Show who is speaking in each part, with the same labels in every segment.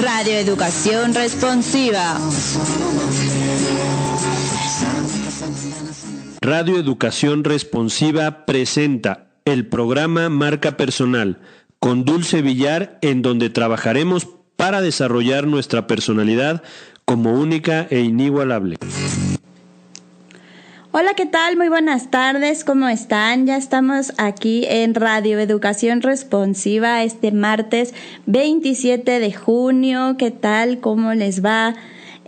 Speaker 1: Radio Educación Responsiva. Radio Educación Responsiva presenta el programa Marca Personal con Dulce Villar en donde trabajaremos para desarrollar nuestra personalidad como única e inigualable. Hola, ¿qué tal? Muy buenas tardes, ¿cómo están? Ya estamos aquí en Radio Educación Responsiva este martes 27 de junio. ¿Qué tal? ¿Cómo les va?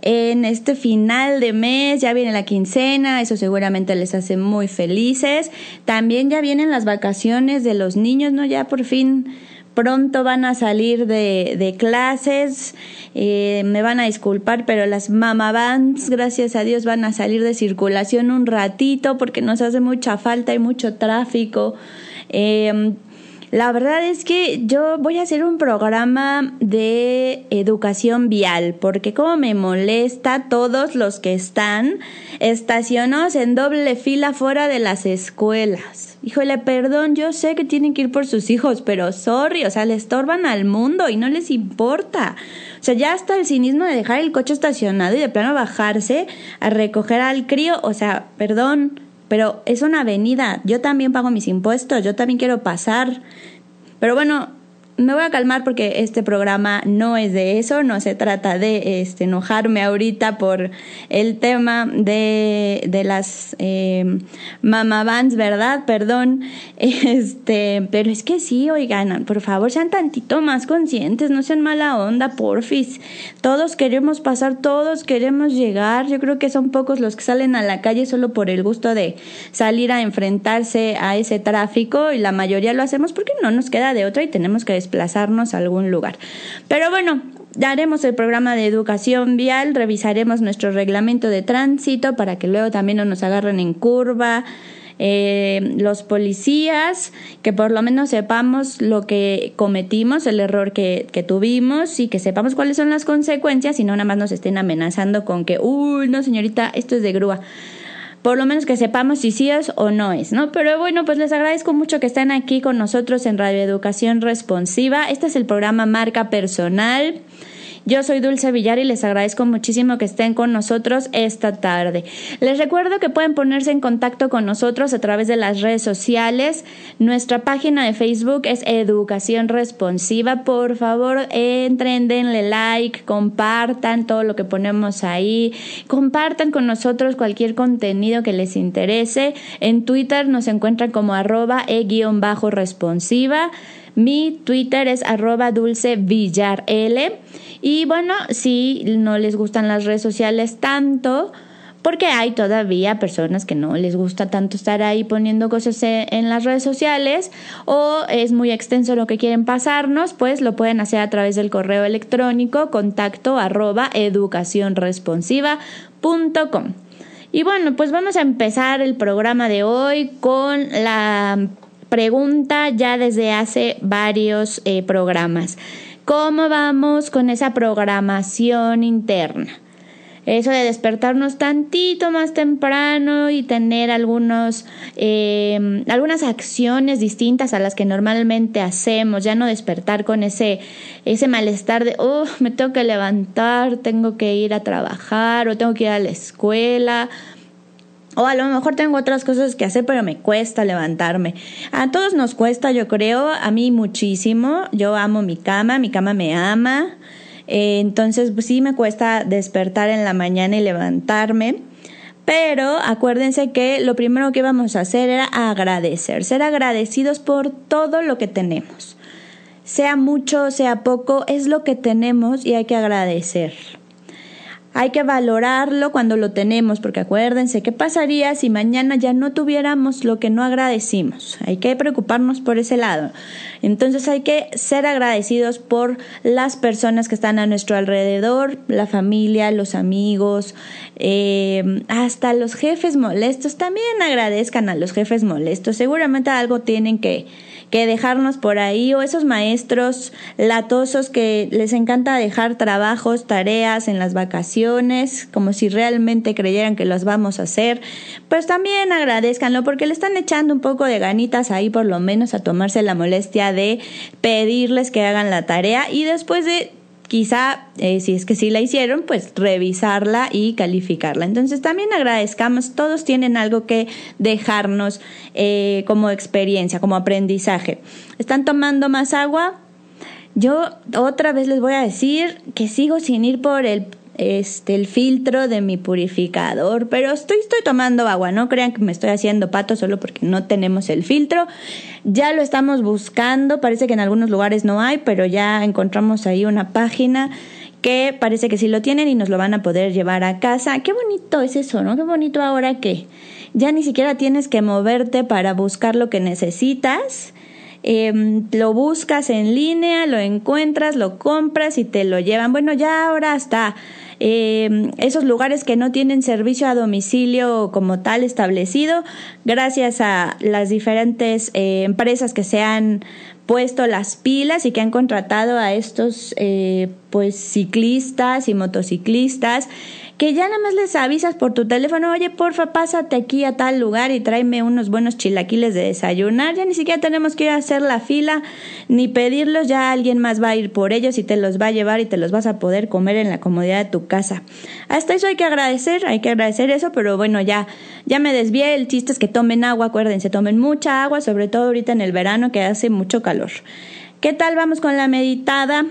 Speaker 1: En este final de mes ya viene la quincena, eso seguramente les hace muy felices. También ya vienen las vacaciones de los niños, ¿no? Ya por fin pronto van a salir de, clases, eh, me van a disculpar, pero las mamavans, gracias a Dios, van a salir de circulación un ratito porque nos hace mucha falta y mucho tráfico. Em, la verdad es que yo voy a hacer un programa de educación vial, porque como me molesta todos los que están estacionados en doble fila fuera de las escuelas híjole, perdón, yo sé que tienen que ir por sus hijos, pero sorry, o sea, le estorban al mundo y no les importa. O sea, ya hasta el cinismo de dejar el coche estacionado y de plano bajarse a recoger al crío, o sea, perdón, pero es una avenida, yo también pago mis impuestos, yo también quiero pasar. Pero bueno, me voy a calmar porque este programa no es de eso, no se trata de este, enojarme ahorita por el tema de, de las eh, vans ¿verdad? Perdón. Este, pero es que sí, oigan, por favor, sean tantito más conscientes, no sean mala onda, porfis. Todos queremos pasar, todos queremos llegar. Yo creo que son pocos los que salen a la calle solo por el gusto de salir a enfrentarse a ese tráfico y la mayoría lo hacemos porque no nos queda de otra y tenemos que desplazarnos a algún lugar. Pero bueno, daremos el programa de educación vial, revisaremos nuestro reglamento de tránsito para que luego también no nos agarren en curva. Eh, los policías, que por lo menos sepamos lo que cometimos, el error que, que tuvimos y que sepamos cuáles son las consecuencias y no nada más nos estén amenazando con que, uy, no señorita, esto es de grúa por lo menos que sepamos si sí es o no es, ¿no? Pero bueno, pues les agradezco mucho que estén aquí con nosotros en Radio Educación Responsiva. Este es el programa Marca Personal. Yo soy Dulce Villar y les agradezco muchísimo que estén con nosotros esta tarde. Les recuerdo que pueden ponerse en contacto con nosotros a través de las redes sociales. Nuestra página de Facebook es Educación Responsiva. Por favor, entren, denle like, compartan todo lo que ponemos ahí. Compartan con nosotros cualquier contenido que les interese. En Twitter nos encuentran como arroba e-responsiva. Mi Twitter es arroba dulce Y bueno, si no les gustan las redes sociales tanto, porque hay todavía personas que no les gusta tanto estar ahí poniendo cosas e, en las redes sociales o es muy extenso lo que quieren pasarnos, pues lo pueden hacer a través del correo electrónico contacto arroba Y bueno, pues vamos a empezar el programa de hoy con la pregunta ya desde hace varios eh, programas. ¿Cómo vamos con esa programación interna? Eso de despertarnos tantito más temprano y tener algunos, eh, algunas acciones distintas a las que normalmente hacemos, ya no despertar con ese, ese malestar de, oh, me tengo que levantar, tengo que ir a trabajar o tengo que ir a la escuela o a lo mejor tengo otras cosas que hacer, pero me cuesta levantarme. A todos nos cuesta, yo creo, a mí muchísimo. Yo amo mi cama, mi cama me ama. Eh, entonces, pues, sí me cuesta despertar en la mañana y levantarme. Pero acuérdense que lo primero que íbamos a hacer era agradecer, ser agradecidos por todo lo que tenemos. Sea mucho, sea poco, es lo que tenemos y hay que agradecer. Hay que valorarlo cuando lo tenemos, porque acuérdense, ¿qué pasaría si mañana ya no tuviéramos lo que no agradecimos? Hay que preocuparnos por ese lado. Entonces hay que ser agradecidos por las personas que están a nuestro alrededor, la familia, los amigos, eh, hasta los jefes molestos. También agradezcan a los jefes molestos. Seguramente algo tienen que que dejarnos por ahí o esos maestros latosos que les encanta dejar trabajos, tareas en las vacaciones, como si realmente creyeran que los vamos a hacer, pues también agradezcanlo porque le están echando un poco de ganitas ahí por lo menos a tomarse la molestia de pedirles que hagan la tarea y después de quizá, eh, si es que sí la hicieron, pues revisarla y calificarla. Entonces también agradezcamos, todos tienen algo que dejarnos eh, como experiencia, como aprendizaje. ¿Están tomando más agua? Yo otra vez les voy a decir que sigo sin ir por el este, el filtro de mi purificador, pero estoy, estoy tomando agua, no crean que me estoy haciendo pato solo porque no tenemos el filtro. Ya lo estamos buscando, parece que en algunos lugares no hay, pero ya encontramos ahí una página que parece que sí lo tienen y nos lo van a poder llevar a casa. Qué bonito es eso, ¿no? Qué bonito ahora que ya ni siquiera tienes que moverte para buscar lo que necesitas. Em, lo buscas en línea, lo encuentras, lo compras y te lo llevan. Bueno, ya ahora está eh, esos lugares que no tienen servicio a domicilio como tal establecido, gracias a las diferentes eh, empresas que se han puesto las pilas y que han contratado a estos eh, pues ciclistas y motociclistas que ya nada más les avisas por tu teléfono, oye, porfa, pásate aquí a tal lugar y tráeme unos buenos chilaquiles de desayunar. Ya ni siquiera tenemos que ir a hacer la fila ni pedirlos, ya alguien más va a ir por ellos y te los va a llevar y te los vas a poder comer en la comodidad de tu casa. Hasta eso hay que agradecer, hay que agradecer eso, pero bueno, ya, ya me desvié. El chiste es que tomen agua, acuérdense, tomen mucha agua, sobre todo ahorita en el verano que hace mucho calor. ¿Qué tal vamos con la meditada?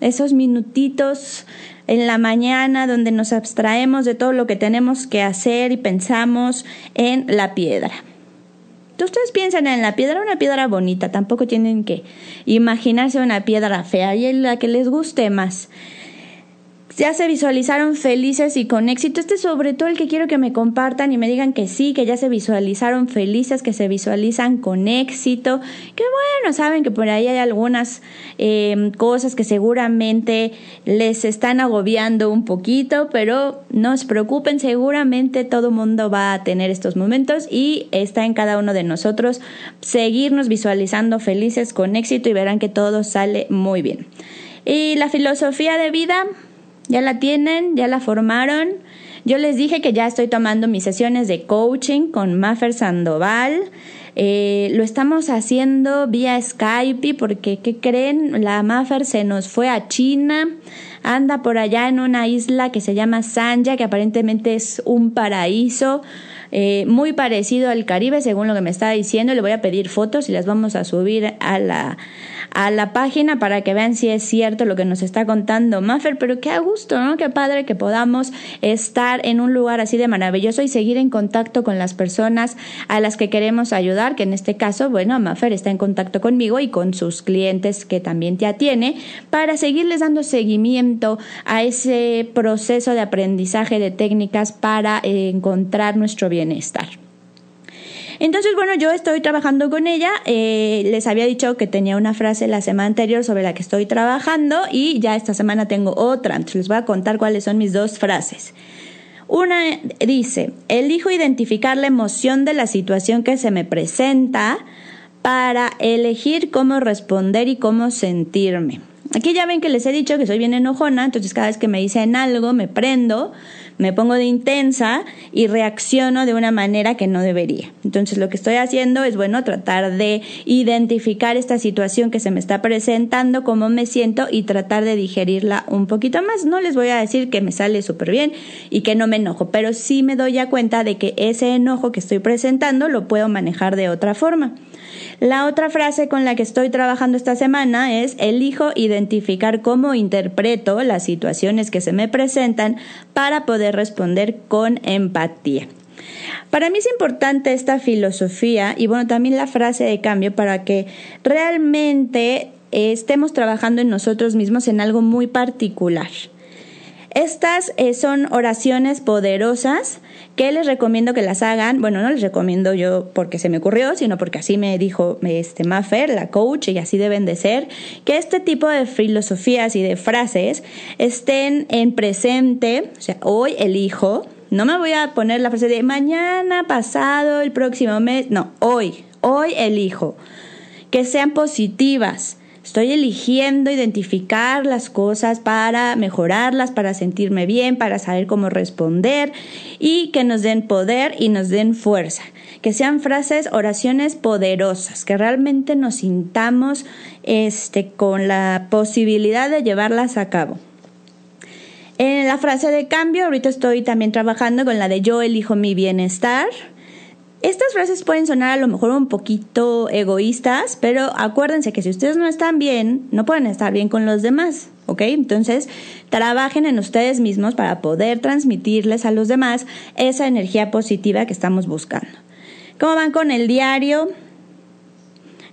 Speaker 1: Esos minutitos en la mañana donde nos abstraemos de todo lo que tenemos que hacer y pensamos en la piedra. Ustedes piensan en la piedra, una piedra bonita, tampoco tienen que imaginarse una piedra fea y la que les guste más ya se visualizaron felices y con éxito. Este es sobre todo el que quiero que me compartan y me digan que sí, que ya se visualizaron felices, que se visualizan con éxito. Que bueno, saben que por ahí hay algunas em, cosas que seguramente les están agobiando un poquito, pero no se preocupen, seguramente todo mundo va a tener estos momentos y está en cada uno de nosotros seguirnos visualizando felices con éxito y verán que todo sale muy bien. Y la filosofía de vida, ya la tienen, ya la formaron. Yo les dije que ya estoy tomando mis sesiones de coaching con Maffer Sandoval. Eh, lo estamos haciendo vía Skype porque, ¿qué creen? La Maffer se nos fue a China, anda por allá en una isla que se llama Sanja, que aparentemente es un paraíso. Eh, muy parecido al Caribe, según lo que me está diciendo. Le voy a pedir fotos y las vamos a subir a la, a la página para que vean si es cierto lo que nos está contando Maffer, pero qué a gusto, ¿no? Qué padre que podamos estar en un lugar así de maravilloso y seguir en contacto con las personas a las que queremos ayudar, que en este caso, bueno, Maffer está en contacto conmigo y con sus clientes que también te tiene, para seguirles dando seguimiento a ese proceso de aprendizaje de técnicas para encontrar nuestro bienestar. Entonces, bueno, yo estoy trabajando con ella. Eh, les había dicho que tenía una frase la semana anterior sobre la que estoy trabajando y ya esta semana tengo otra. Entonces, les voy a contar cuáles son mis dos frases. Una dice, elijo identificar la emoción de la situación que se me presenta para elegir cómo responder y cómo sentirme. Aquí ya ven que les he dicho que soy bien enojona, entonces cada vez que me dicen algo me prendo, me pongo de intensa y reacciono de una manera que no debería. Entonces lo que estoy haciendo es, bueno, tratar de identificar esta situación que se me está presentando, cómo me siento y tratar de digerirla un poquito más. No les voy a decir que me sale súper bien y que no me enojo, pero sí me doy a cuenta de que ese enojo que estoy presentando lo puedo manejar de otra forma. La otra frase con la que estoy trabajando esta semana es elijo identificar cómo interpreto las situaciones que se me presentan para poder responder con empatía. Para mí es importante esta filosofía y bueno, también la frase de cambio para que realmente estemos trabajando en nosotros mismos en algo muy particular. Estas eh, son oraciones poderosas que les recomiendo que las hagan. Bueno, no les recomiendo yo porque se me ocurrió, sino porque así me dijo este Maffer, la coach, y así deben de ser, que este tipo de filosofías y de frases estén en presente, o sea, hoy elijo, no me voy a poner la frase de mañana, pasado, el próximo mes, no, hoy, hoy elijo, que sean positivas, Estoy eligiendo identificar las cosas para mejorarlas, para sentirme bien, para saber cómo responder y que nos den poder y nos den fuerza. Que sean frases, oraciones poderosas, que realmente nos sintamos este, con la posibilidad de llevarlas a cabo. En eh, la frase de cambio, ahorita estoy también trabajando con la de yo elijo mi bienestar. Estas frases pueden sonar a lo mejor un poquito egoístas, pero acuérdense que si ustedes no están bien, no pueden estar bien con los demás, ¿ok? Entonces, trabajen en ustedes mismos para poder transmitirles a los demás esa energía positiva que estamos buscando. ¿Cómo van con el diario?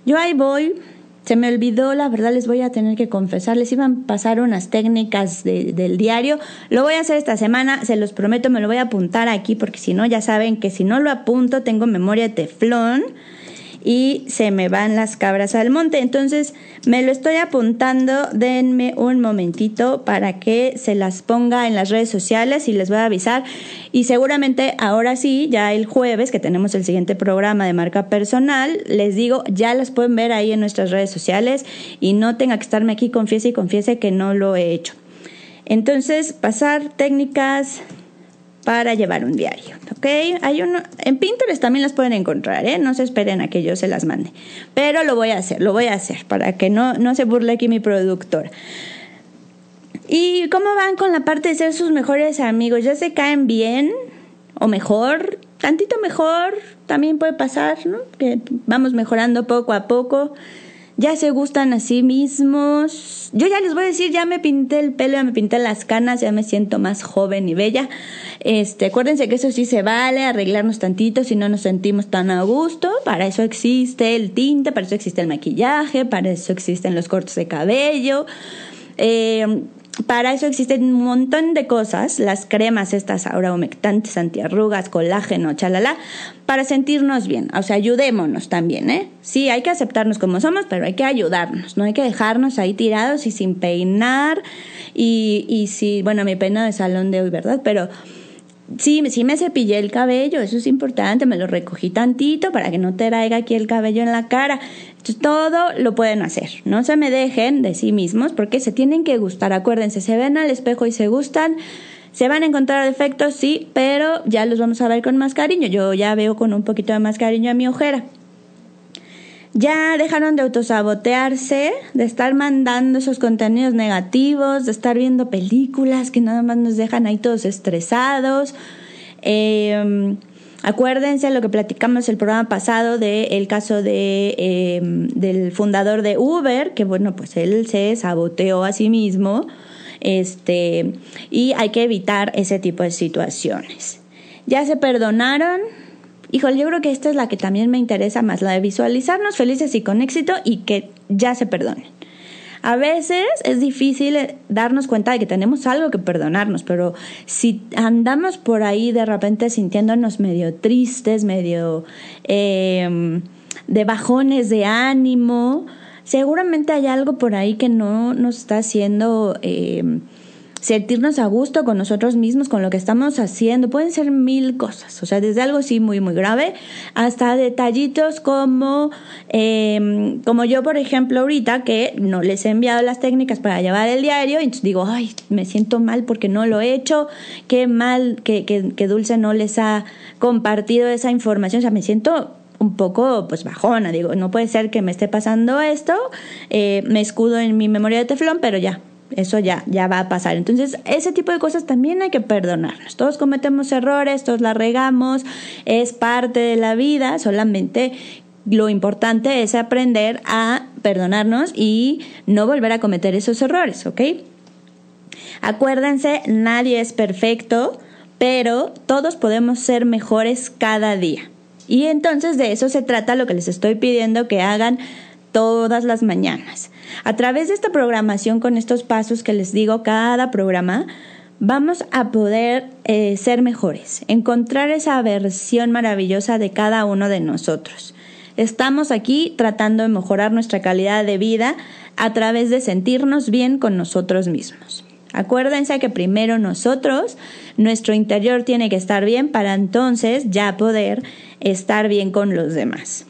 Speaker 1: Yo ahí voy, se me olvidó, la verdad les voy a tener que confesar, les iban a pasar unas técnicas del diario. Lo voy a hacer esta semana, se los prometo, me lo voy a apuntar aquí porque si no, ya saben que si no lo apunto tengo memoria de teflón y se me van las cabras al monte. Entonces me lo estoy apuntando, denme un momentito para que se las ponga en las redes sociales y les voy a avisar. Y seguramente ahora sí, ya el jueves que tenemos el siguiente programa de marca personal, les digo, ya las pueden ver ahí en nuestras redes sociales y no tenga que estarme aquí confiese y confiese que no lo he hecho. Entonces, pasar técnicas para llevar un diario. ¿ok? Hay uno, en Pinterest también las pueden encontrar, ¿eh? No se esperen a que yo se las mande. Pero lo voy a hacer, lo voy a hacer para que no, no se burle aquí mi productor. ¿Y cómo van con la parte de ser sus mejores amigos? ¿Ya se caen bien o mejor? Tantito mejor también puede pasar, ¿no? Que vamos mejorando poco a poco ya se gustan a sí mismos. Yo ya les voy a decir, ya me pinté el pelo, ya me pinté las canas, ya me siento más joven y bella. Este, acuérdense que eso sí se vale, arreglarnos tantito si no nos sentimos tan a gusto. Para eso existe el tinte, para eso existe el maquillaje, para eso existen los cortes de cabello. Eh, para eso existen un montón de cosas, las cremas estas ahora humectantes, antiarrugas, colágeno, chalala, para sentirnos bien. O sea, ayudémonos también, ¿eh? Sí, hay que aceptarnos como somos, pero hay que ayudarnos, no hay que dejarnos ahí tirados y sin peinar. Y, y si, bueno, mi pena de salón de hoy, ¿verdad? Pero sí, sí me cepillé el cabello, eso es importante, me lo recogí tantito para que no te traiga aquí el cabello en la cara todo lo pueden hacer, no se me dejen de sí mismos porque se tienen que gustar, acuérdense, se ven al espejo y se gustan. Se van a encontrar defectos, sí, pero ya los vamos a ver con más cariño. Yo ya veo con un poquito de más cariño a mi ojera. Ya dejaron de autosabotearse, de estar mandando esos contenidos negativos, de estar viendo películas que nada más nos dejan ahí todos estresados. Eh, Acuérdense lo que platicamos el programa pasado del caso de, em, del fundador de Uber, que bueno, pues él se saboteó a sí mismo. Este, y hay que evitar ese tipo de situaciones. Ya se perdonaron. Híjole, yo creo que esta es la que también me interesa más, la de visualizarnos felices y con éxito y que ya se perdonen. A veces es difícil eh, darnos cuenta de que tenemos algo que perdonarnos, pero si andamos por ahí de repente sintiéndonos medio tristes, medio em, de bajones de ánimo, seguramente hay algo por ahí que no nos está haciendo... Em, sentirnos a gusto con nosotros mismos, con lo que estamos haciendo. Pueden ser mil cosas, o sea, desde algo sí muy, muy grave hasta detallitos como, em, como yo, por ejemplo, ahorita que no les he enviado las técnicas para llevar el diario, y digo, ay, me siento mal porque no lo he hecho, qué mal que, Dulce no les ha compartido esa información, o sea, me siento un poco pues bajona, digo, no puede ser que me esté pasando esto, eh, me escudo en mi memoria de teflón, pero ya, eso ya, ya va a pasar. Entonces, ese tipo de cosas también hay que perdonarnos. Todos cometemos errores, todos la regamos, es parte de la vida, solamente lo importante es aprender a perdonarnos y no volver a cometer esos errores, ¿ok? Acuérdense, nadie es perfecto, pero todos podemos ser mejores cada día. Y entonces de eso se trata lo que les estoy pidiendo que hagan todas las mañanas. A través de esta programación, con estos pasos que les digo cada programa, vamos a poder eh, ser mejores, encontrar esa versión maravillosa de cada uno de nosotros. Estamos aquí tratando de mejorar nuestra calidad de vida a través de sentirnos bien con nosotros mismos. Acuérdense que primero nosotros, nuestro interior tiene que estar bien para entonces ya poder estar bien con los demás.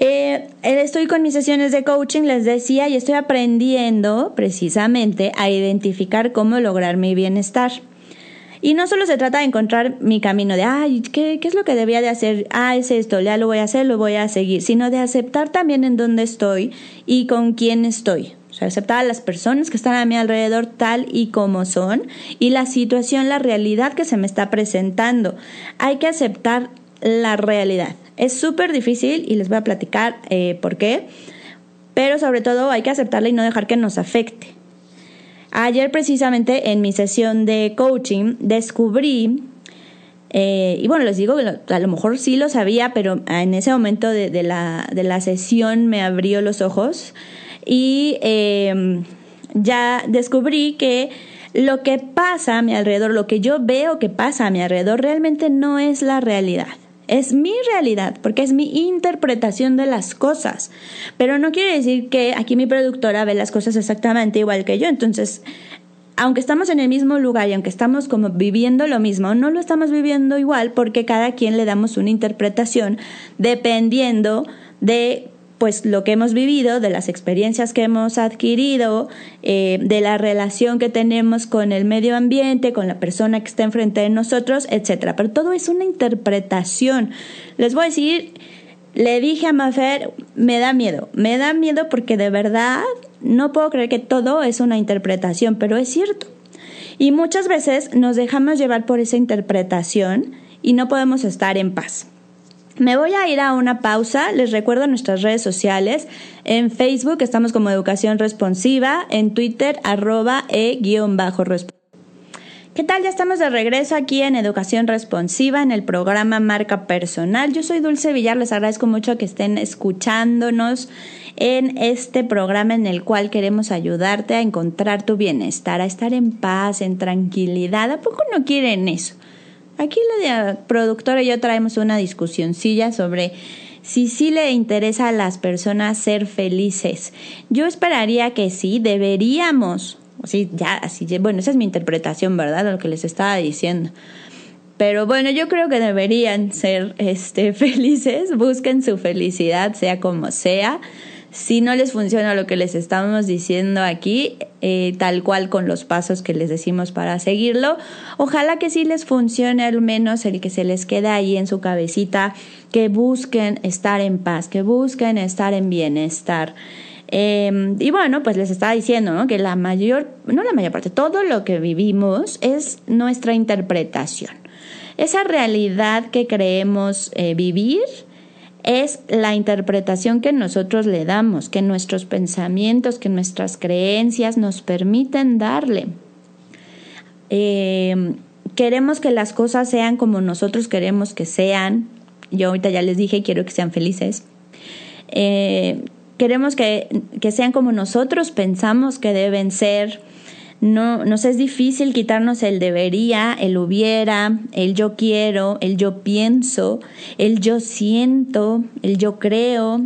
Speaker 1: Eh, eh, estoy con mis sesiones de coaching, les decía, y estoy aprendiendo precisamente a identificar cómo lograr mi bienestar. Y no solo se trata de encontrar mi camino de, ay, ¿qué, ¿qué, es lo que debía de hacer? Ah, es esto, ya lo voy a hacer, lo voy a seguir, sino de aceptar también en dónde estoy y con quién estoy. O sea, aceptar a las personas que están a mi alrededor tal y como son y la situación, la realidad que se me está presentando. Hay que aceptar la realidad. Es súper difícil y les voy a platicar eh, por qué, pero sobre todo hay que aceptarla y no dejar que nos afecte. Ayer precisamente en mi sesión de coaching descubrí, eh, y bueno, les digo que a lo mejor sí lo sabía, pero en ese momento de, la, de la, sesión me abrió los ojos y em, ya descubrí que lo que pasa a mi alrededor, lo que yo veo que pasa a mi alrededor realmente no es la realidad. Es mi realidad, porque es mi interpretación de las cosas. Pero no quiere decir que aquí mi productora ve las cosas exactamente igual que yo. Entonces, aunque estamos en el mismo lugar y aunque estamos como viviendo lo mismo, no lo estamos viviendo igual porque cada quien le damos una interpretación dependiendo de pues lo que hemos vivido, de las experiencias que hemos adquirido, eh, de la relación que tenemos con el medio ambiente, con la persona que está enfrente de nosotros, etcétera. Pero todo es una interpretación. Les voy a decir, le dije a Mafer, me da miedo, me da miedo porque de verdad no puedo creer que todo es una interpretación, pero es cierto. Y muchas veces nos dejamos llevar por esa interpretación y no podemos estar en paz. Me voy a ir a una pausa, les recuerdo nuestras redes sociales, en Facebook estamos como Educación Responsiva, en Twitter arroba e-responsiva. ¿Qué tal? Ya estamos de regreso aquí en Educación Responsiva, en el programa Marca Personal. Yo soy Dulce Villar, les agradezco mucho que estén escuchándonos en este programa en el cual queremos ayudarte a encontrar tu bienestar, a estar en paz, en tranquilidad. ¿A poco no quieren eso? Aquí la ah, productora y yo traemos una discusioncilla sobre si sí le interesa a las personas ser felices. Yo esperaría que sí, deberíamos. Sí, ya, sí, bueno, esa es mi interpretación, ¿verdad? Lo que les estaba diciendo. Pero bueno, yo creo que deberían ser este, felices, busquen su felicidad, sea como sea. Si no les funciona lo que les estamos diciendo aquí, eh, tal cual con los pasos que les decimos para seguirlo, ojalá que sí les funcione al menos el que se les queda ahí en su cabecita, que busquen estar en paz, que busquen estar en bienestar. Em, y bueno, pues les estaba diciendo ¿no? que la mayor, no la mayor parte, todo lo que vivimos es nuestra interpretación. Esa realidad que creemos eh, vivir es la interpretación que nosotros le damos, que nuestros pensamientos, que nuestras creencias nos permiten darle. Eh, queremos que las cosas sean como nosotros queremos que sean. Yo ahorita ya les dije, quiero que sean felices. Eh, queremos que, que sean como nosotros pensamos que deben ser no, nos es difícil quitarnos el debería, el hubiera, el yo quiero, el yo pienso, el yo siento, el yo creo.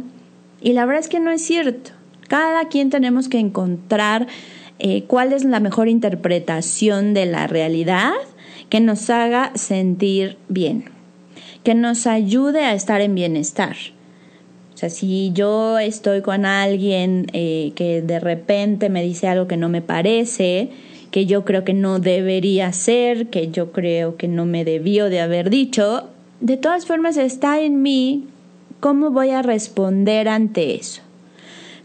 Speaker 1: Y la verdad es que no es cierto. Cada quien tenemos que encontrar eh, cuál es la mejor interpretación de la realidad que nos haga sentir bien, que nos ayude a estar en bienestar. O sea, si yo estoy con alguien eh, que de repente me dice algo que no me parece, que yo creo que no debería ser, que yo creo que no me debió de haber dicho, de todas formas está en mí cómo voy a responder ante eso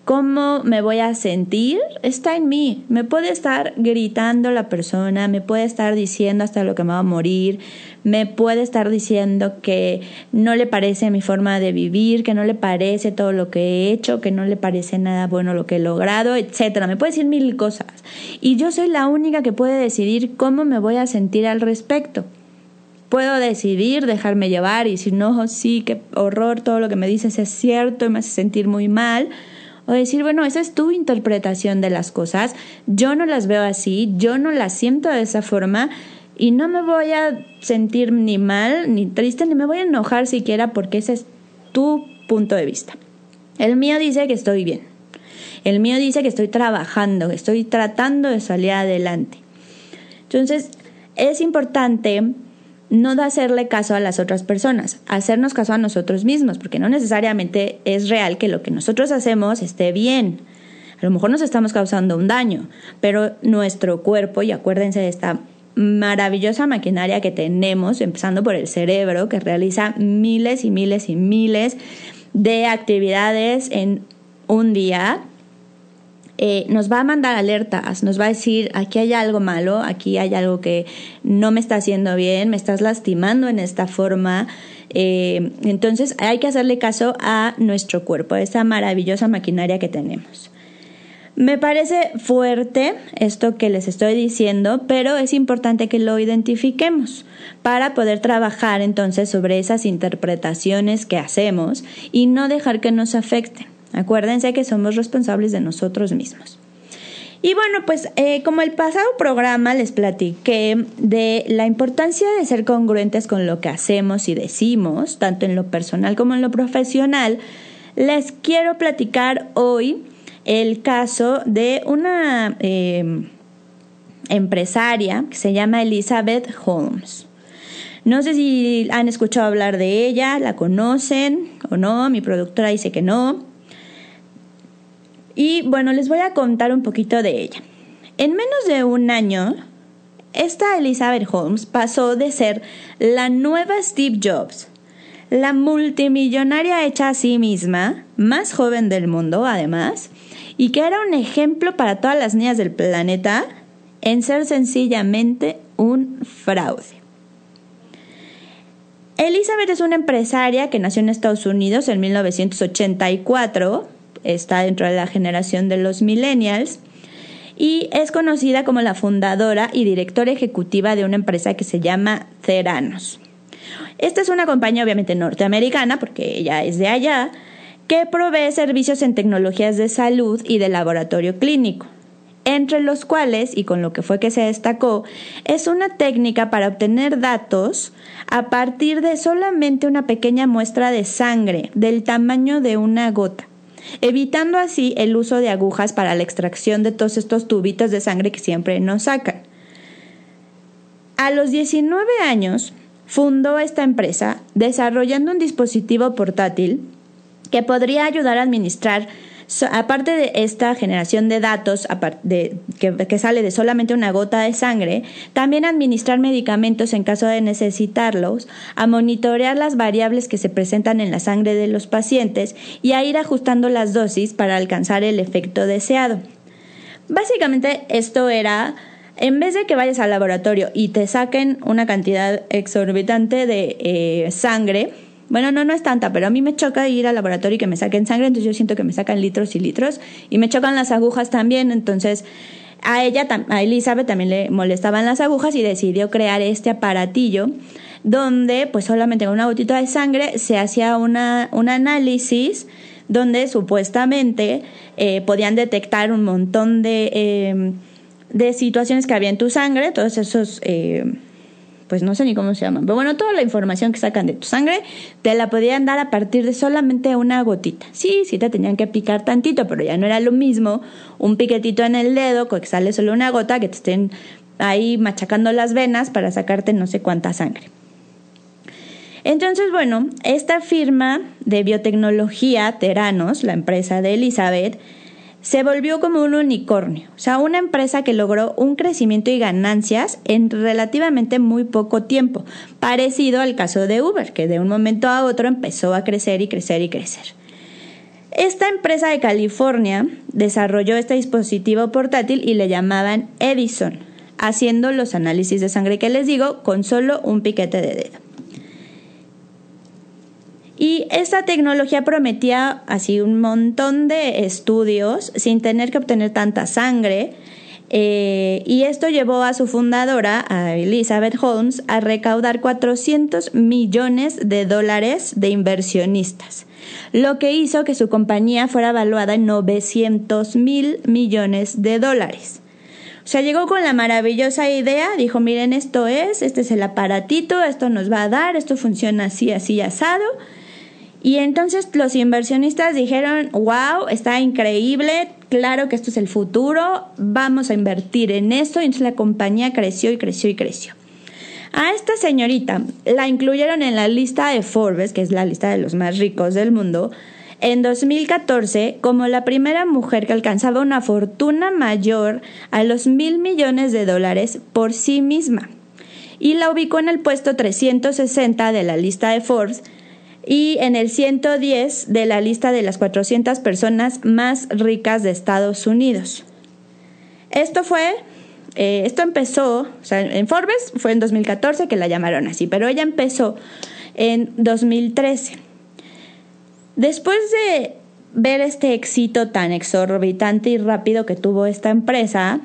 Speaker 1: cómo me voy a sentir está en mí. Me puede estar gritando la persona, me puede estar diciendo hasta lo que me va a morir, me puede estar diciendo que no le parece mi forma de vivir, que no le parece todo lo que he hecho, que no le parece nada bueno lo que he logrado, etcétera. Me puede decir mil cosas. Y yo soy la única que puede decidir cómo me voy a sentir al respecto. Puedo decidir dejarme llevar y decir, no, sí, qué horror, todo lo que me dices es cierto y me hace sentir muy mal o decir, bueno, esa es tu interpretación de las cosas, yo no las veo así, yo no las siento de esa forma y no me voy a sentir ni mal, ni triste, ni me voy a enojar siquiera porque ese es tu punto de vista. El mío dice que estoy bien. El mío dice que estoy trabajando, que estoy tratando de salir adelante. Entonces, es importante no de hacerle caso a las otras personas, hacernos caso a nosotros mismos, porque no necesariamente es real que lo que nosotros hacemos esté bien. A lo mejor nos estamos causando un daño, pero nuestro cuerpo, y acuérdense de esta maravillosa maquinaria que tenemos, empezando por el cerebro, que realiza miles y miles y miles de actividades en un día, eh, nos va a mandar alertas, nos va a decir, aquí hay algo malo, aquí hay algo que no me está haciendo bien, me estás lastimando en esta forma. Eh, entonces hay que hacerle caso a nuestro cuerpo, a esa maravillosa maquinaria que tenemos. Me parece fuerte esto que les estoy diciendo, pero es importante que lo identifiquemos para poder trabajar entonces sobre esas interpretaciones que hacemos y no dejar que nos afecten. Acuérdense que somos responsables de nosotros mismos. Y bueno, pues eh, como el pasado programa les platiqué de la importancia de ser congruentes con lo que hacemos y decimos, tanto en lo personal como en lo profesional, les quiero platicar hoy el caso de una em, empresaria que se llama Elizabeth Holmes. No sé si han escuchado hablar de ella, la conocen o no, mi productora dice que no. Y bueno, les voy a contar un poquito de ella. En menos de un año, esta Elizabeth Holmes pasó de ser la nueva Steve Jobs, la multimillonaria hecha a sí misma, más joven del mundo además, y que era un ejemplo para todas las niñas del planeta en ser sencillamente un fraude. Elizabeth es una empresaria que nació en Estados Unidos en 1984 está dentro de la generación de los millennials y es conocida como la fundadora y directora ejecutiva de una empresa que se llama Ceranos. Esta es una compañía obviamente norteamericana, porque ella es de allá, que provee servicios en tecnologías de salud y de laboratorio clínico, entre los cuales, y con lo que fue que se destacó, es una técnica para obtener datos a partir de solamente una pequeña muestra de sangre del tamaño de una gota evitando así el uso de agujas para la extracción de todos estos tubitos de sangre que siempre nos sacan. A los 19 años fundó esta empresa desarrollando un dispositivo portátil que podría ayudar a administrar aparte de esta generación de datos que, sale de solamente una gota de sangre, también administrar medicamentos en caso de necesitarlos, a monitorear las variables que se presentan en la sangre de los pacientes y a ir ajustando las dosis para alcanzar el efecto deseado. Básicamente esto era en vez de que vayas al laboratorio y te saquen una cantidad exorbitante de eh, sangre, bueno, no, no es tanta, pero a mí me choca ir al laboratorio y que me saquen sangre, entonces yo siento que me sacan litros y litros y me chocan las agujas también, entonces a ella, a Elizabeth también le molestaban las agujas y decidió crear este aparatillo donde pues solamente con una gotita de sangre se hacía una, un análisis donde supuestamente eh, podían detectar un montón de, eh, de situaciones que había en tu sangre, todos esos... Eh, pues no sé ni cómo se llaman. Pero bueno, toda la información que sacan de tu sangre te la podían dar a partir de solamente una gotita. Sí, sí te tenían que picar tantito, pero ya no era lo mismo un piquetito en el dedo que sale solo una gota que te estén ahí machacando las venas para sacarte no sé cuánta sangre. Entonces, bueno, esta firma de biotecnología, Teranos, la empresa de Elizabeth, se volvió como un unicornio, o sea, una empresa que logró un crecimiento y ganancias en relativamente muy poco tiempo, parecido al caso de Uber, que de un momento a otro empezó a crecer y crecer y crecer. Esta empresa de California desarrolló este dispositivo portátil y le llamaban Edison, haciendo los análisis de sangre que les digo con solo un piquete de dedo. Y esta tecnología prometía así un montón de estudios sin tener que obtener tanta sangre. Eh, y esto llevó a su fundadora, a Elizabeth Holmes, a recaudar 400 millones de dólares de inversionistas, lo que hizo que su compañía fuera valuada en 900 mil millones de dólares. O sea, llegó con la maravillosa idea, dijo, miren, esto es, este es el aparatito, esto nos va a dar, esto funciona así, así, asado. Y entonces los inversionistas dijeron, wow, está increíble, claro que esto es el futuro, vamos a invertir en esto. Y entonces la compañía creció y creció y creció. A esta señorita la incluyeron en la lista de Forbes, que es la lista de los más ricos del mundo, en 2014 como la primera mujer que alcanzaba una fortuna mayor a los mil millones de dólares por sí misma. Y la ubicó en el puesto 360 de la lista de Forbes y en el 110 de la lista de las 400 personas más ricas de Estados Unidos. Esto fue, eh, esto empezó, o sea, en Forbes fue en 2014 que la llamaron así, pero ella empezó en 2013. Después de ver este éxito tan exorbitante y rápido que tuvo esta empresa,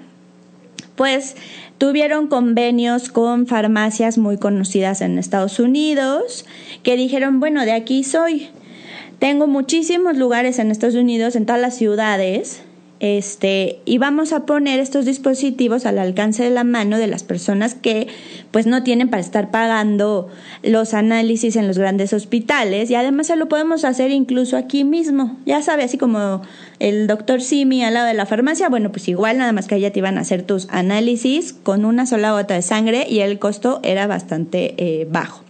Speaker 1: pues tuvieron convenios con farmacias muy conocidas en Estados Unidos que dijeron, bueno, de aquí soy. Tengo muchísimos lugares en Estados Unidos, en todas las ciudades, este, y vamos a poner estos dispositivos al alcance de la mano de las personas que pues no tienen para estar pagando los análisis en los grandes hospitales y además se lo podemos hacer incluso aquí mismo. Ya sabe, así como el doctor Simi al lado de la farmacia, bueno, pues igual nada más que allá te iban a hacer tus análisis con una sola gota de sangre y el costo era bastante eh, bajo.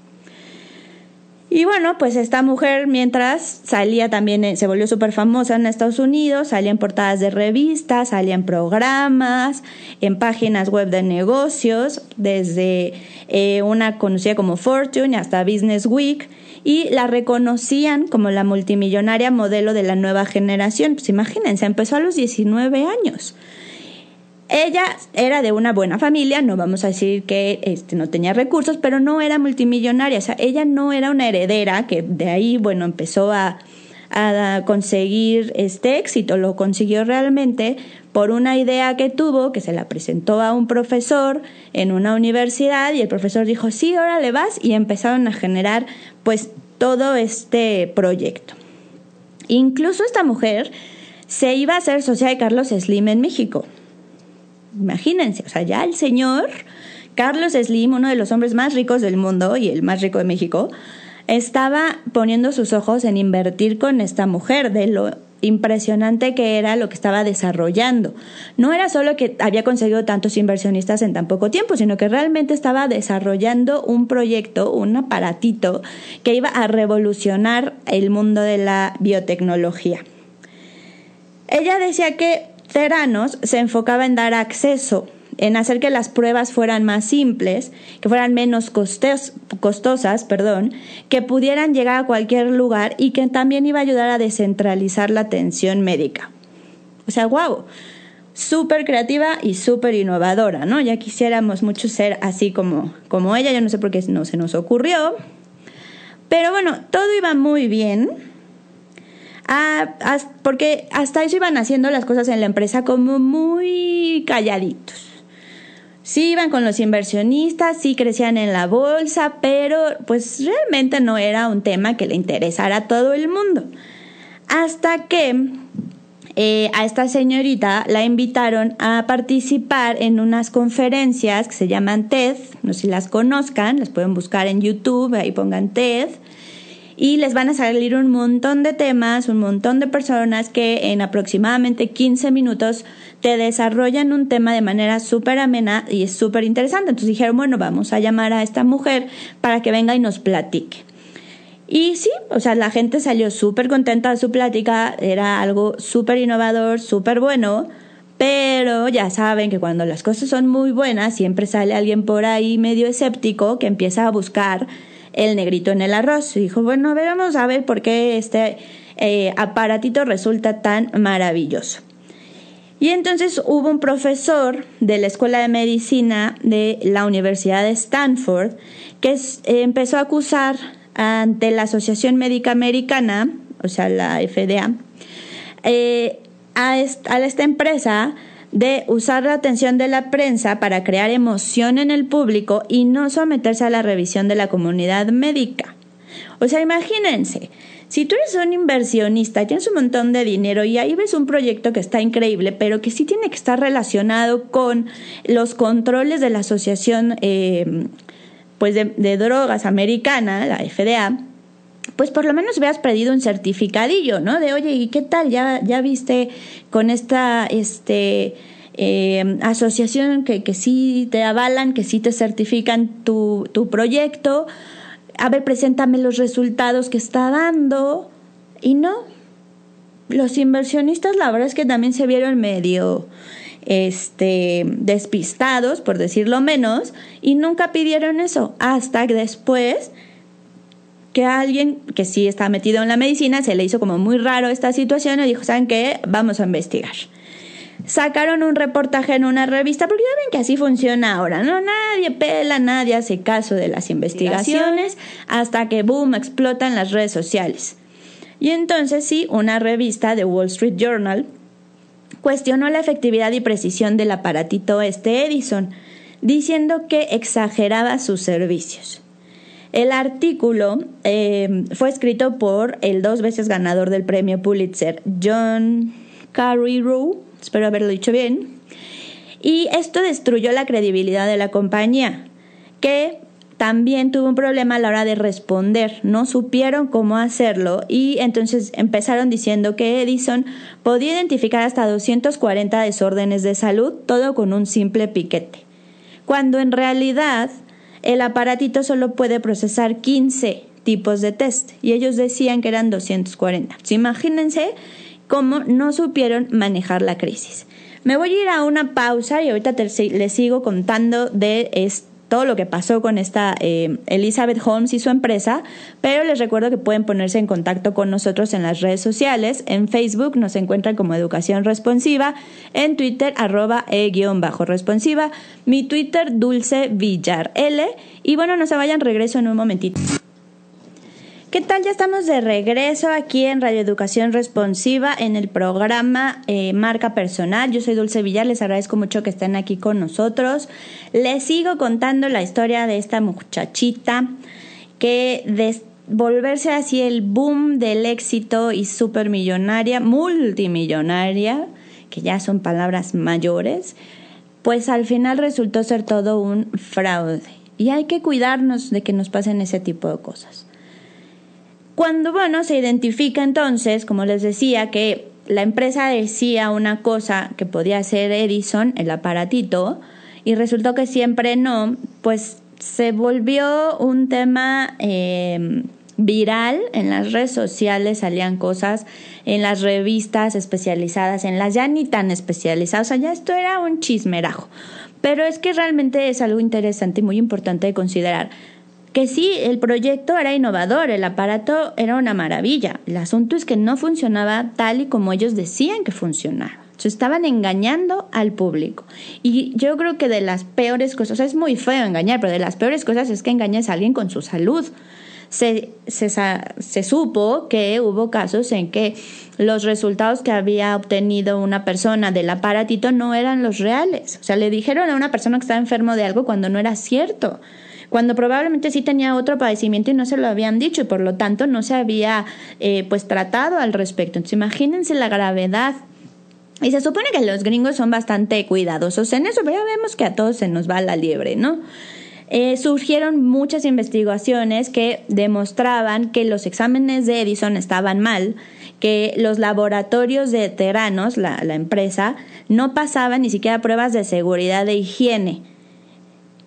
Speaker 1: Y bueno, pues esta mujer mientras salía también, eh, se volvió súper famosa en Estados Unidos, salía en portadas de revistas, salía en programas, en páginas web de negocios, desde eh, una conocida como Fortune hasta Business Week, y la reconocían como la multimillonaria modelo de la nueva generación. Pues imagínense, empezó a los 19 años. Ella era de una buena familia, no vamos a decir que este, no tenía recursos, pero no era multimillonaria, o sea, ella no era una heredera que de ahí, bueno, empezó a, conseguir este éxito, lo consiguió realmente por una idea que tuvo, que se la presentó a un profesor en una universidad y el profesor dijo, sí, ahora le vas y empezaron a generar pues todo este proyecto. Incluso esta mujer se iba a hacer socia de Carlos Slim en México. Imagínense, o sea, ya el señor Carlos Slim, uno de los hombres más ricos del mundo y el más rico de México, estaba poniendo sus ojos en invertir con esta mujer de lo impresionante que era lo que estaba desarrollando. No era solo que había conseguido tantos inversionistas en tan poco tiempo, sino que realmente estaba desarrollando un proyecto, un aparatito que iba a revolucionar el mundo de la biotecnología. Ella decía que Teranos se enfocaba en dar acceso, en hacer que las pruebas fueran más simples, que fueran menos costosas, perdón, que pudieran llegar a cualquier lugar y que también iba a ayudar a descentralizar la atención médica. O sea, guau, súper creativa y súper innovadora, ¿no? Ya quisiéramos mucho ser así como, como ella, yo no sé por qué no se nos ocurrió. Pero bueno, todo iba muy bien Ah, porque hasta eso iban haciendo las cosas en la empresa como muy calladitos. Sí iban con los inversionistas, sí crecían en la bolsa, pero pues realmente no era un tema que le interesara a todo el mundo. Hasta que eh, a esta señorita la invitaron a participar en unas conferencias que se llaman TED, no sé si las conozcan, las pueden buscar en YouTube, ahí pongan TED y les van a salir un montón de temas, un montón de personas que en aproximadamente 15 minutos te desarrollan un tema de manera súper amena y es súper interesante. Entonces dijeron, bueno, vamos a llamar a esta mujer para que venga y nos platique. Y sí, o sea, la gente salió súper contenta de su plática, era algo súper innovador, súper bueno, pero ya saben que cuando las cosas son muy buenas, siempre sale alguien por ahí medio escéptico que empieza a buscar el negrito en el arroz. Y dijo, bueno, vamos a ver por qué este eh, aparatito resulta tan maravilloso. Y entonces hubo un profesor de la Escuela de Medicina de la Universidad de Stanford que eh, empezó a acusar ante la Asociación Médica Americana, o sea, la FDA, eh, a esta empresa de usar la atención de la prensa para crear emoción en el público y no someterse a la revisión de la comunidad médica. O sea, imagínense, si tú eres un inversionista, tienes un montón de dinero y ahí ves un proyecto que está increíble, pero que sí tiene que estar relacionado con los controles de la Asociación eh, pues de Drogas Americana, la FDA, pues por lo menos veas pedido un certificadillo, ¿no? De, oye, ¿y qué tal? Ya, ya viste con esta, este, em, asociación que, que sí te avalan, que sí te certifican tu, proyecto. A ver, preséntame los resultados que está dando. Y no, los inversionistas la verdad es que también se vieron medio este despistados por decirlo menos y nunca pidieron eso hasta que después que alguien que sí está metido en la medicina se le hizo como muy raro esta situación y dijo, ¿saben qué? Vamos a investigar. Sacaron un reportaje en una revista, porque ya ven que así funciona ahora, ¿no? Nadie pela, nadie hace caso de las investigaciones, hasta que, boom, explotan las redes sociales. Y entonces sí, una revista de Wall Street Journal cuestionó la efectividad y precisión del aparatito este Edison, diciendo que exageraba sus servicios. El artículo eh, fue escrito por el dos veces ganador del premio Pulitzer, John Carey espero haberlo dicho bien, y esto destruyó la credibilidad de la compañía, que también tuvo un problema a la hora de responder, no supieron cómo hacerlo y entonces empezaron diciendo que Edison podía identificar hasta 240 desórdenes de salud, todo con un simple piquete, cuando en realidad el aparatito solo puede procesar 15 tipos de test y ellos decían que eran 240. imagínense cómo no supieron manejar la crisis. Me voy a ir a una pausa y ahorita les sigo contando de este todo lo que pasó con esta eh, Elizabeth Holmes y su empresa, pero les recuerdo que pueden ponerse en contacto con nosotros en las redes sociales. En Facebook nos encuentran como Educación Responsiva, en Twitter arroba e-responsiva, mi Twitter Dulce Villar L. Y bueno, no se vayan, regreso en un momentito. ¿Qué tal? Ya estamos de regreso aquí en Radio Educación Responsiva en el programa eh, Marca Personal. Yo soy Dulce Villar, les agradezco mucho que estén aquí con nosotros. Les sigo contando la historia de esta muchachita que de volverse así el boom del éxito y supermillonaria, multimillonaria, que ya son palabras mayores, pues al final resultó ser todo un fraude. Y hay que cuidarnos de que nos pasen ese tipo de cosas. Cuando, bueno, se identifica entonces, como les decía, que la empresa decía una cosa que podía ser Edison, el aparatito, y resultó que siempre no, pues se volvió un tema em, viral en las redes sociales, salían cosas en las revistas especializadas, en las ya ni tan especializadas, o sea, ya esto era un chismerajo. Pero es que realmente es algo interesante y muy importante de considerar. Que sí, el proyecto era innovador, el aparato era una maravilla. El asunto es que no funcionaba tal y como ellos decían que funcionaba. Se estaban engañando al público. Y yo creo que de las peores cosas, o sea, es muy feo engañar, pero de las peores cosas es que engañes a alguien con su salud. Se, se, se, supo que hubo casos en que los resultados que había obtenido una persona del aparatito no eran los reales. O sea, le dijeron a una persona que estaba enfermo de algo cuando no era cierto cuando probablemente sí tenía otro padecimiento y no se lo habían dicho y por lo tanto no se había eh, pues tratado al respecto. Entonces imagínense la gravedad. Y se supone que los gringos son bastante cuidadosos en eso, pero ya vemos que a todos se nos va la liebre, ¿no? Eh, surgieron muchas investigaciones que demostraban que los exámenes de Edison estaban mal, que los laboratorios de Teranos, la, la empresa, no pasaban ni siquiera pruebas de seguridad de higiene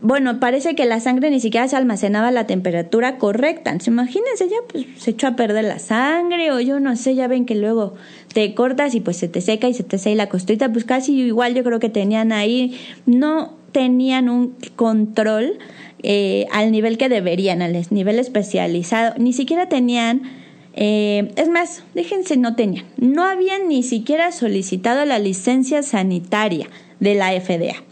Speaker 1: bueno, parece que la sangre ni siquiera se almacenaba a la temperatura correcta. Se imagínense, ya pues, se echó a perder la sangre o yo no sé, ya ven que luego te cortas y pues se te seca y se te seca la costita, pues casi igual yo creo que tenían ahí, no tenían un control eh, al nivel que deberían, al nivel especializado, ni siquiera tenían... Eh, es más, déjense, no tenían, no habían ni siquiera solicitado la licencia sanitaria de la FDA.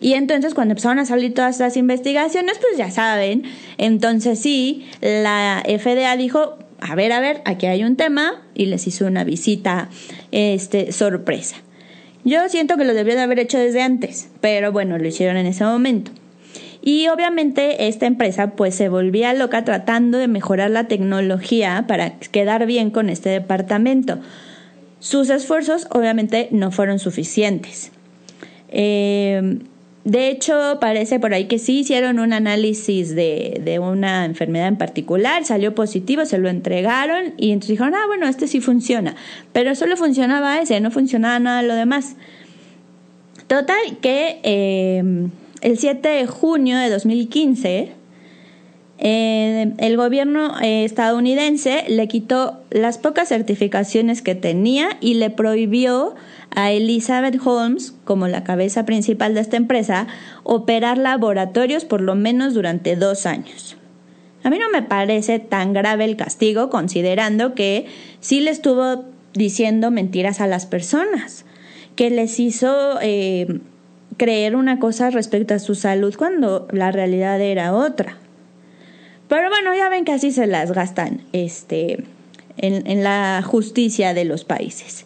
Speaker 1: Y entonces cuando empezaron a salir todas estas investigaciones, pues ya saben, entonces sí, la FDA dijo, a ver, a ver, aquí hay un tema y les hizo una visita este, sorpresa. Yo siento que lo debió de haber hecho desde antes, pero bueno, lo hicieron en ese momento. Y obviamente esta empresa pues se volvía loca tratando de mejorar la tecnología para quedar bien con este departamento. Sus esfuerzos obviamente no fueron suficientes. Eh, de hecho, parece por ahí que sí hicieron un análisis de, de, una enfermedad en particular, salió positivo, se lo entregaron y entonces dijeron, ah, bueno, este sí funciona, pero solo funcionaba ese, no funcionaba nada lo demás. Total que em, el 7 de junio de 2015, em, el gobierno eh, estadounidense le quitó las pocas certificaciones que tenía y le prohibió a Elizabeth Holmes, como la cabeza principal de esta empresa, operar laboratorios por lo menos durante dos años. A mí no me parece tan grave el castigo considerando que sí le estuvo diciendo mentiras a las personas, que les hizo eh, creer una cosa respecto a su salud cuando la realidad era otra. Pero bueno, ya ven que así se las gastan este, en, en la justicia de los países.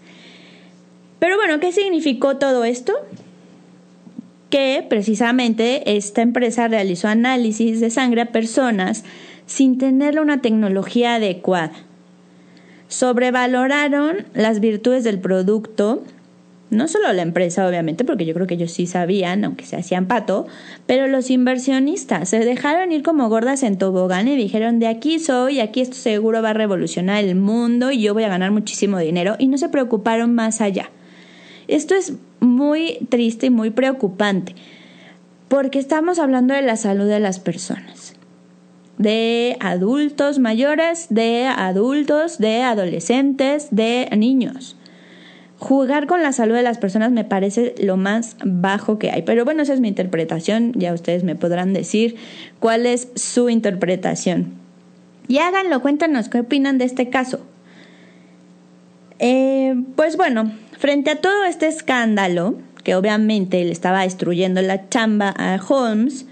Speaker 1: Pero bueno, ¿qué significó todo esto? Que precisamente esta empresa realizó análisis de sangre a personas sin tener una tecnología adecuada. Sobrevaloraron las virtudes del producto, no solo la empresa obviamente, porque yo creo que ellos sí sabían, aunque se hacían pato, pero los inversionistas se dejaron ir como gordas en tobogán y dijeron de aquí soy, aquí esto seguro va a revolucionar el mundo y yo voy a ganar muchísimo dinero y no se preocuparon más allá. Esto es muy triste y muy preocupante, porque estamos hablando de la salud de las personas, de adultos mayores, de adultos, de adolescentes, de niños. Jugar con la salud de las personas me parece lo más bajo que hay. Pero bueno, esa es mi interpretación. Ya ustedes me podrán decir cuál es su interpretación. Y háganlo, cuéntanos qué opinan de este caso. Eh, pues bueno, Frente a todo este escándalo, que obviamente le estaba destruyendo la chamba a Holmes,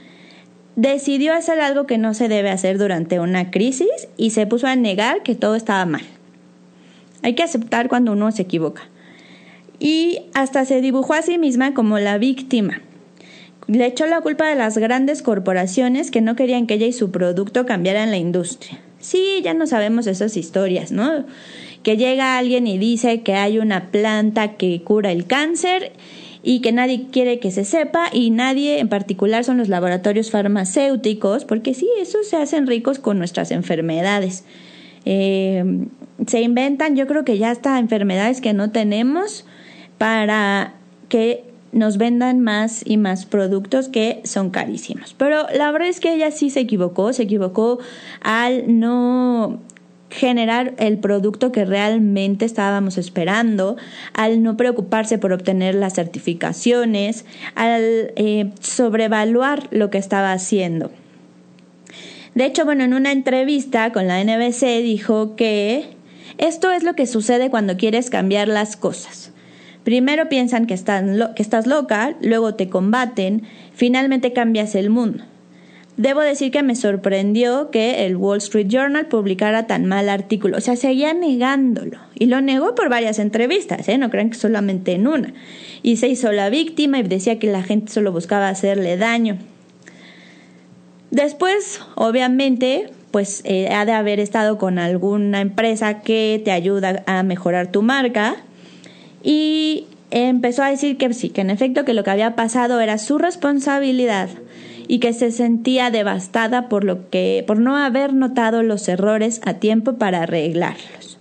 Speaker 1: decidió hacer algo que no se debe hacer durante una crisis y se puso a negar que todo estaba mal. Hay que aceptar cuando uno se equivoca. Y hasta se dibujó a sí misma como la víctima. Le echó la culpa a las grandes corporaciones que no querían que ella y su producto cambiaran la industria. Sí, ya no sabemos esas historias, ¿no? que llega alguien y dice que hay una planta que cura el cáncer y que nadie quiere que se sepa y nadie en particular son los laboratorios farmacéuticos, porque sí, esos se hacen ricos con nuestras enfermedades. Eh, se inventan, yo creo que ya hasta enfermedades que no tenemos para que nos vendan más y más productos que son carísimos. Pero la verdad es que ella sí se equivocó, se equivocó al no generar el producto que realmente estábamos esperando, al no preocuparse por obtener las certificaciones, al eh, sobrevaluar lo que estaba haciendo. De hecho, bueno, en una entrevista con la NBC dijo que esto es lo que sucede cuando quieres cambiar las cosas. Primero piensan que estás loca, luego te combaten, finalmente cambias el mundo. Debo decir que me sorprendió que el Wall Street Journal publicara tan mal artículo, o sea, seguía negándolo. Y lo negó por varias entrevistas, ¿eh? no crean que solamente en una. Y se hizo la víctima y decía que la gente solo buscaba hacerle daño. Después, obviamente, pues eh, ha de haber estado con alguna empresa que te ayuda a mejorar tu marca. Y empezó a decir que sí, que en efecto que lo que había pasado era su responsabilidad y que se sentía devastada por lo que por no haber notado los errores a tiempo para arreglarlos.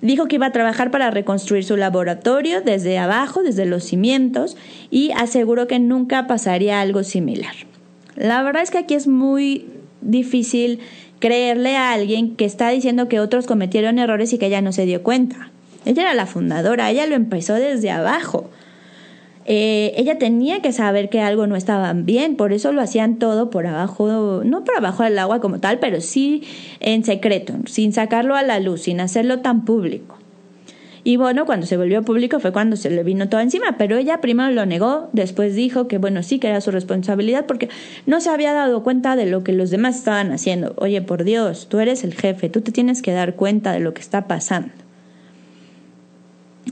Speaker 1: Dijo que iba a trabajar para reconstruir su laboratorio desde abajo, desde los cimientos, y aseguró que nunca pasaría algo similar. La verdad es que aquí es muy difícil creerle a alguien que está diciendo que otros cometieron errores y que ella no se dio cuenta. Ella era la fundadora, ella lo empezó desde abajo. Eh, ella tenía que saber que algo no estaba bien, por eso lo hacían todo por abajo, no por abajo del agua como tal, pero sí en secreto, sin sacarlo a la luz, sin hacerlo tan público. Y bueno, cuando se volvió público fue cuando se le vino todo encima, pero ella primero lo negó, después dijo que bueno, sí que era su responsabilidad porque no se había dado cuenta de lo que los demás estaban haciendo. Oye, por Dios, tú eres el jefe, tú te tienes que dar cuenta de lo que está pasando.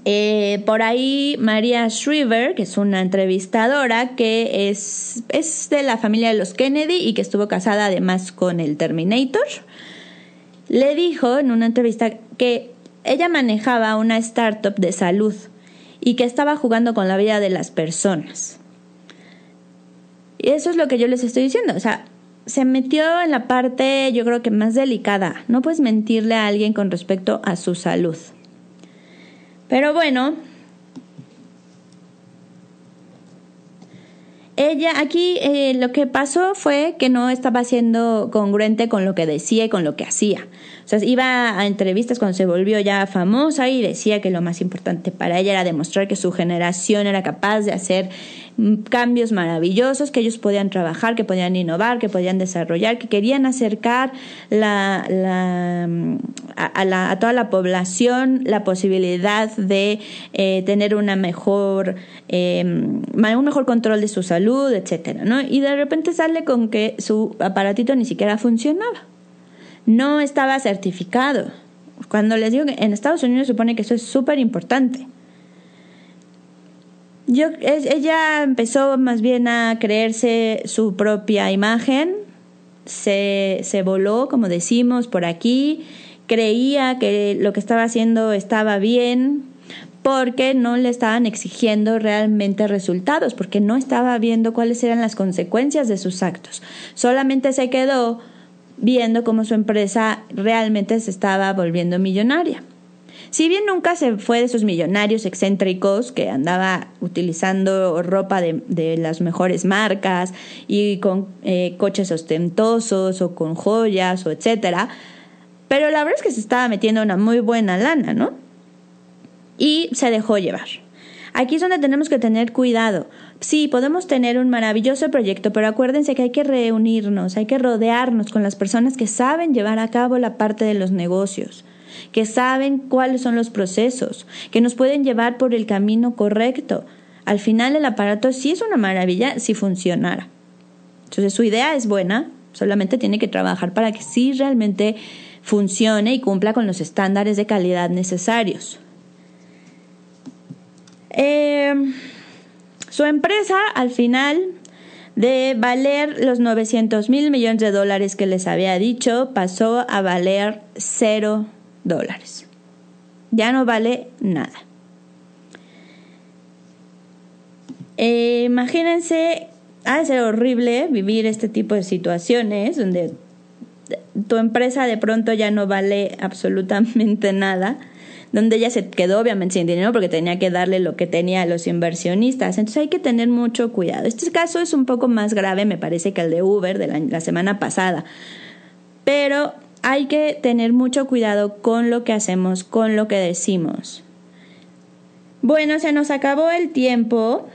Speaker 1: Eh, por ahí María Shriver, que es una entrevistadora que es, es de la familia de los Kennedy y que estuvo casada además con el Terminator, le dijo en una entrevista que ella manejaba una startup de salud y que estaba jugando con la vida de las personas. Y eso es lo que yo les estoy diciendo. O sea, se metió en la parte yo creo que más delicada. No puedes mentirle a alguien con respecto a su salud. Pero bueno, ella aquí eh, lo que pasó fue que no estaba siendo congruente con lo que decía y con lo que hacía. O sea, iba a entrevistas cuando se volvió ya famosa y decía que lo más importante para ella era demostrar que su generación era capaz de hacer mm, cambios maravillosos, que ellos podían trabajar, que podían innovar, que podían desarrollar, que querían acercar mm, a, toda la población la posibilidad de eh, tener una mejor, em, un mejor control de su salud, etcétera, Y de repente sale con que su aparatito ni siquiera funcionaba no estaba certificado. Cuando les digo que en Estados Unidos supone que eso es súper importante. ella empezó más bien a creerse su propia imagen, se, se voló, como decimos, por aquí, creía que lo que estaba haciendo estaba bien, porque no le estaban exigiendo realmente resultados, porque no estaba viendo cuáles eran las consecuencias de sus actos. Solamente se quedó viendo cómo su empresa realmente se estaba volviendo millonaria. Si bien nunca se fue de esos millonarios excéntricos que andaba utilizando ropa de, las mejores marcas y con eh, coches ostentosos o con joyas o etcétera, pero la verdad es que se estaba metiendo una muy buena lana, ¿no? Y se dejó llevar. Aquí es donde tenemos que tener cuidado sí, podemos tener un maravilloso proyecto, pero acuérdense que hay que reunirnos, hay que rodearnos con las personas que saben llevar a cabo la parte de los negocios que saben cuáles son los procesos, que nos pueden llevar por el camino correcto. Al final el aparato sí es una maravilla si funcionara. Entonces su idea es buena, solamente tiene que trabajar para que sí realmente funcione y cumpla con los estándares de calidad necesarios. Eh, su empresa, al final de valer los 900 mil millones de dólares que les había dicho, pasó a valer cero dólares. Ya no vale nada. Eh, imagínense, ha horrible vivir este tipo de situaciones donde tu empresa de pronto ya no vale absolutamente nada donde ella se quedó obviamente sin dinero porque tenía que darle lo que tenía a los inversionistas. Entonces hay que tener mucho cuidado. Este caso es un poco más grave, me parece, que el de Uber de la, semana pasada. Pero hay que tener mucho cuidado con lo que hacemos, con lo que decimos. Bueno, se nos acabó el tiempo.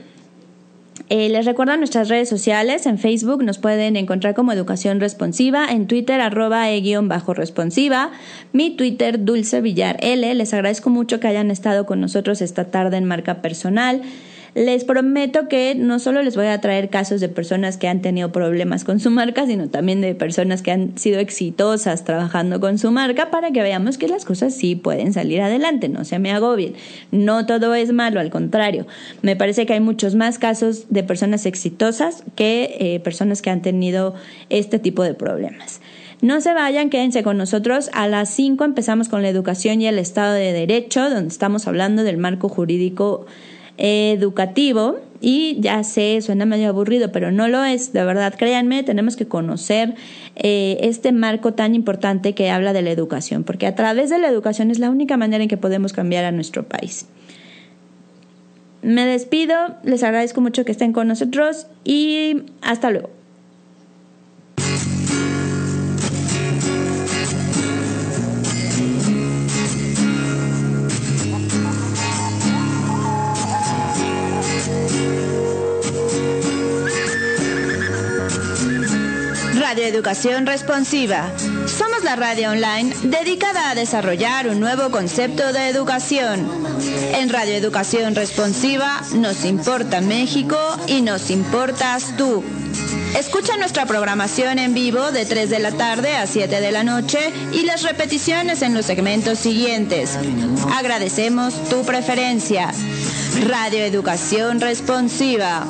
Speaker 1: Eh, les recuerdo nuestras redes sociales. En Facebook nos pueden encontrar como Educación Responsiva, en Twitter arroba e-responsiva, mi Twitter Dulce Villar L. Les agradezco mucho que hayan estado con nosotros esta tarde en Marca Personal. Les prometo que no solo les voy a traer casos de personas que han tenido problemas con su marca, sino también de personas que han sido exitosas trabajando con su marca para que veamos que las cosas sí pueden salir adelante, no se me agobien. No todo es malo, al contrario. Me parece que hay muchos más casos de personas exitosas que eh, personas que han tenido este tipo de problemas. No se vayan, quédense con nosotros. A las 5 empezamos con la educación y el Estado de Derecho, donde estamos hablando del marco jurídico educativo y ya sé, suena medio aburrido, pero no lo es, de verdad, créanme, tenemos que conocer eh, este marco tan importante que habla de la educación, porque a través de la educación es la única manera en que podemos cambiar a nuestro país. Me despido, les agradezco mucho que estén con nosotros y hasta luego. Radio Educación Responsiva. Somos la radio online dedicada a desarrollar un nuevo concepto de educación. En Radio Educación Responsiva nos importa México y nos importas tú. Escucha nuestra programación en vivo de 3 de la tarde a 7 de la noche y las repeticiones en los segmentos siguientes. Agradecemos tu preferencia. Radio Educación Responsiva.